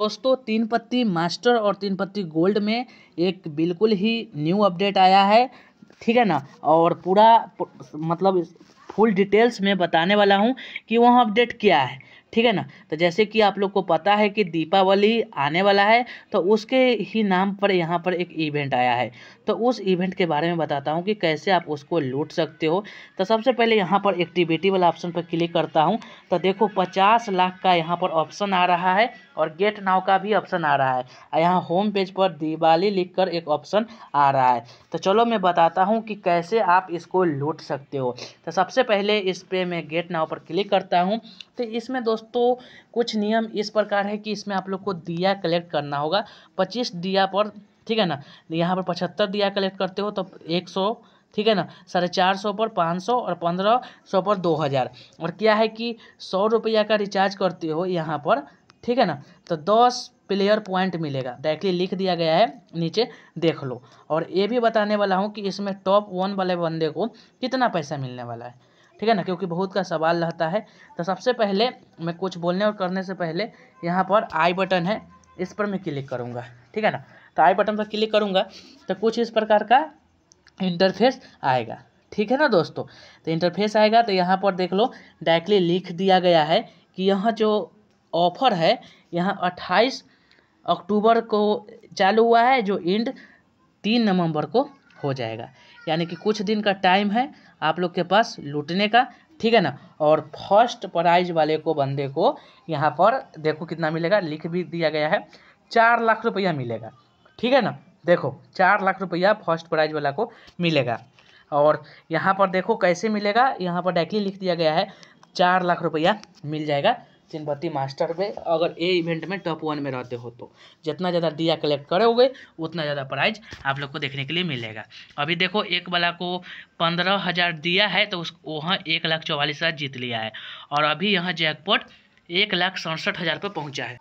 दोस्तों तीन पत्ती मास्टर और तीन पत्ती गोल्ड में एक बिल्कुल ही न्यू अपडेट आया है ठीक है ना और पूरा मतलब फुल डिटेल्स में बताने वाला हूँ कि वह अपडेट क्या है ठीक है ना तो जैसे कि आप लोग को पता है कि दीपावली आने वाला है तो उसके ही नाम पर यहाँ पर एक इवेंट आया है तो उस इवेंट के बारे में बताता हूँ कि कैसे आप उसको लूट सकते हो तो सबसे पहले यहाँ पर एक्टिविटी वाला ऑप्शन पर क्लिक करता हूँ तो देखो पचास लाख का यहाँ पर ऑप्शन आ रहा है और गेट नाव का भी ऑप्शन आ रहा है यहाँ होम पेज पर दिवाली लिख एक ऑप्शन आ रहा है तो चलो मैं बताता हूँ कि कैसे आप इसको लूट सकते हो तो सबसे पहले इस पर मैं गेट नाव पर क्लिक करता हूँ तो इसमें दोस्तों कुछ नियम इस प्रकार है कि इसमें आप लोग को दिया कलेक्ट करना होगा पच्चीस दिया पर ठीक है ना तो यहाँ पर पचहत्तर दिया कलेक्ट करते हो तो एक सौ ठीक है ना साढ़े चार सौ पर पाँच सौ और पंद्रह सौ पर दो हज़ार और क्या है कि सौ रुपया का रिचार्ज करते हो यहाँ पर ठीक है ना तो दस प्लेयर पॉइंट मिलेगा डायरेक्टली लिख दिया गया है नीचे देख लो और ये भी बताने वाला हूँ कि इसमें टॉप वन वाले बंदे को कितना पैसा मिलने वाला है ठीक है ना क्योंकि बहुत का सवाल रहता है तो सबसे पहले मैं कुछ बोलने और करने से पहले यहाँ पर आई बटन है इस पर मैं क्लिक करूँगा ठीक है ना तो आई बटन पर क्लिक करूँगा तो कुछ इस प्रकार का इंटरफेस आएगा ठीक है ना दोस्तों तो इंटरफेस आएगा तो यहाँ पर देख लो डायरेक्टली लिख दिया गया है कि यहाँ जो ऑफर है यहाँ अट्ठाईस अक्टूबर को चालू हुआ है जो इंड तीन नवंबर को हो जाएगा यानी कि कुछ दिन का टाइम है आप लोग के पास लूटने का ठीक है ना और फर्स्ट प्राइज वाले को बंदे को यहाँ पर देखो कितना मिलेगा लिख भी दिया गया है चार लाख रुपया मिलेगा ठीक है ना देखो चार लाख रुपया फर्स्ट प्राइज वाला को मिलेगा और यहाँ पर देखो कैसे मिलेगा यहाँ पर डायरेक्टली लिख दिया गया है चार लाख रुपया मिल जाएगा चिनबत्ती मास्टर में अगर ए इवेंट में टॉप वन में रहते हो तो जितना ज़्यादा दिया कलेक्ट करोगे उतना ज़्यादा प्राइज आप लोग को देखने के लिए मिलेगा अभी देखो एक वाला को पंद्रह हज़ार दिया है तो उस वहाँ एक लाख चौवालीस हज़ार जीत लिया है और अभी यहाँ जैकपॉट एक लाख सड़सठ हज़ार पर पहुँचा है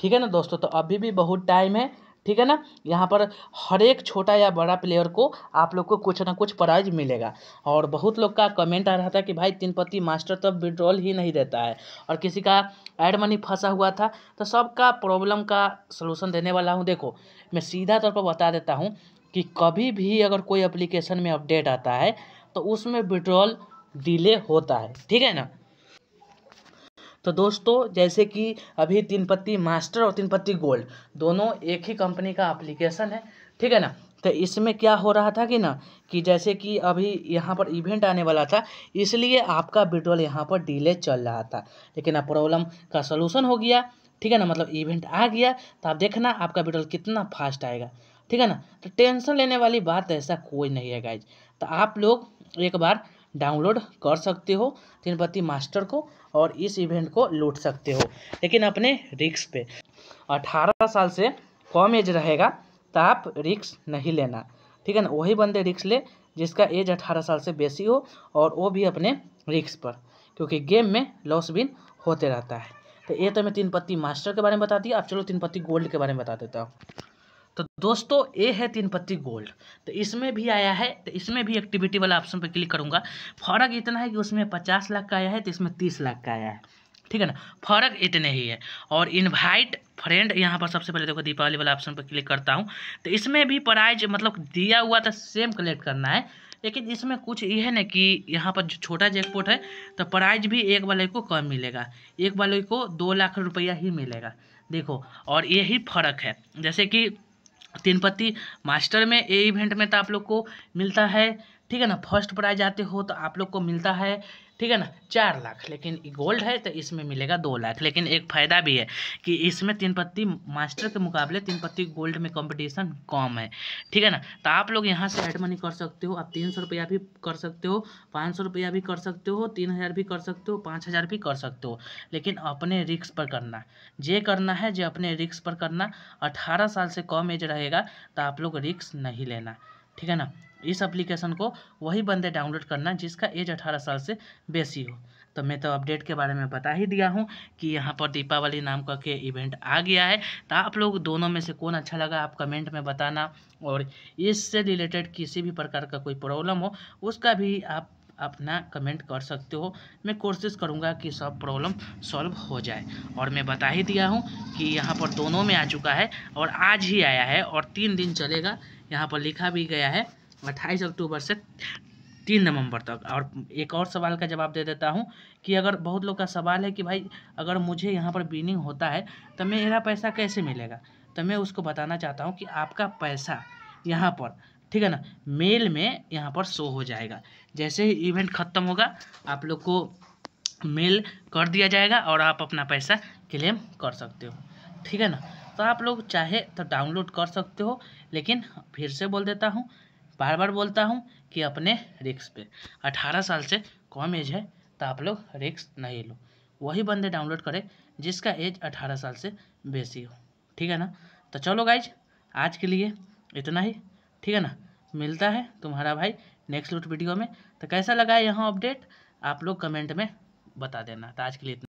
ठीक है ना दोस्तों तो अभी भी बहुत टाइम है ठीक है ना यहाँ पर हर एक छोटा या बड़ा प्लेयर को आप लोग को कुछ ना कुछ प्राइज मिलेगा और बहुत लोग का कमेंट आ रहा था कि भाई तीन पत्ती मास्टर तो विड्रॉल ही नहीं देता है और किसी का एड मनी फंसा हुआ था तो सबका प्रॉब्लम का सलूशन देने वाला हूँ देखो मैं सीधा तौर पर बता देता हूँ कि कभी भी अगर कोई अप्लीकेशन में अपडेट आता है तो उसमें विड्रॉल डिले होता है ठीक है ना तो दोस्तों जैसे कि अभी तीन पत्ती मास्टर और तीन पत्ती गोल्ड दोनों एक ही कंपनी का एप्लीकेशन है ठीक है ना तो इसमें क्या हो रहा था कि ना कि जैसे कि अभी यहाँ पर इवेंट आने वाला था इसलिए आपका विड्रॉल यहाँ पर डिले चल रहा था लेकिन अब प्रॉब्लम का सलूशन हो गया ठीक है ना मतलब इवेंट आ गया तो आप देखना आपका विड्रॉल कितना फास्ट आएगा ठीक है ना तो टेंशन लेने वाली बात ऐसा कोई नहीं है गाइज तो आप लोग एक बार डाउनलोड कर सकते हो तीन बत्ती मास्टर को और इस इवेंट को लूट सकते हो लेकिन अपने रिक्स पे अठारह साल से कम एज रहेगा तो आप रिक्स नहीं लेना ठीक है ना वही बंदे रिक्स ले जिसका एज अठारह साल से बेसी हो और वो भी अपने रिक्स पर क्योंकि गेम में लॉस बिन होते रहता है तो ये तो मैं तीन पत्ती मास्टर के बारे में बता दिया आप चलो तीन पत्ती गोल्ड के बारे में बता देता हूँ तो दोस्तों ये है तीन पत्ती गोल्ड तो इसमें भी आया है तो इसमें भी एक्टिविटी वाला ऑप्शन पर क्लिक करूँगा फर्क इतना है कि उसमें पचास लाख का आया है तो इसमें तीस लाख का आया है ठीक है ना फर्क इतने ही है और इनवाइट फ्रेंड यहाँ पर सबसे पहले देखो दीपावली वाला ऑप्शन पर क्लिक करता हूँ तो इसमें भी प्राइज मतलब दिया हुआ था सेम कलेक्ट करना है लेकिन इसमें कुछ ये है ना कि यहाँ पर जो छोटा जैकपोट है तो प्राइज भी एक वाले को कम मिलेगा एक वाले को दो लाख रुपया ही मिलेगा देखो और यही फर्क है जैसे कि तीन पत्ती मास्टर में ये इवेंट में तो आप लोग को मिलता है ठीक है ना फर्स्ट प्राइज आते हो तो आप लोग को मिलता है ठीक है ना चार लाख लेकिन गोल्ड है तो इसमें मिलेगा दो लाख लेकिन एक फ़ायदा भी है कि इसमें तीन पत्ती मास्टर के मुकाबले तीन पत्ती गोल्ड में कंपटीशन कम है ठीक है ना तो आप लोग यहाँ से हेड मनी कर सकते हो आप तीन सौ रुपया भी कर सकते हो पाँच सौ रुपया भी कर सकते हो तीन हज़ार भी कर सकते हो पाँच हज़ार भी कर सकते हो लेकिन अपने रिक्स पर करना जे करना है जे अपने रिक्स पर करना अठारह साल से कम एज रहेगा तो आप लोग रिक्स नहीं लेना ठीक है ना इस एप्लीकेशन को वही बंदे डाउनलोड करना जिसका एज अठारह साल से बेसी हो तो मैं तो अपडेट के बारे में बता ही दिया हूँ कि यहाँ पर दीपावली नाम का के इवेंट आ गया है तो आप लोग दोनों में से कौन अच्छा लगा आप कमेंट में बताना और इससे रिलेटेड किसी भी प्रकार का कोई प्रॉब्लम हो उसका भी आप अपना कमेंट कर सकते हो मैं कोशिश करूँगा कि सब प्रॉब्लम सॉल्व हो जाए और मैं बता ही दिया हूँ कि यहाँ पर दोनों में आ चुका है और आज ही आया है और तीन दिन चलेगा यहाँ पर लिखा भी गया है अट्ठाईस अक्टूबर से तीन नवंबर तक और एक और सवाल का जवाब दे देता हूँ कि अगर बहुत लोग का सवाल है कि भाई अगर मुझे यहाँ पर बीनिंग होता है तो मेरा पैसा कैसे मिलेगा तो मैं उसको बताना चाहता हूँ कि आपका पैसा यहाँ पर ठीक है ना मेल में यहाँ पर शो हो जाएगा जैसे ही इवेंट ख़त्म होगा आप लोग को मेल कर दिया जाएगा और आप अपना पैसा क्लेम कर सकते हो ठीक है ना तो आप लोग चाहे तो डाउनलोड कर सकते हो लेकिन फिर से बोल देता हूँ बार बार बोलता हूँ कि अपने रिक्स पे अठारह साल से कम एज है तो आप लोग रिक्स नहीं लो वही बंदे डाउनलोड करें जिसका एज अठारह साल से बेसी हो ठीक है ना तो चलो गाइज आज के लिए इतना ही ठीक है ना मिलता है तुम्हारा भाई नेक्स्ट वीडियो में तो कैसा लगा यहाँ अपडेट आप लोग कमेंट में बता देना तो आज के लिए इतना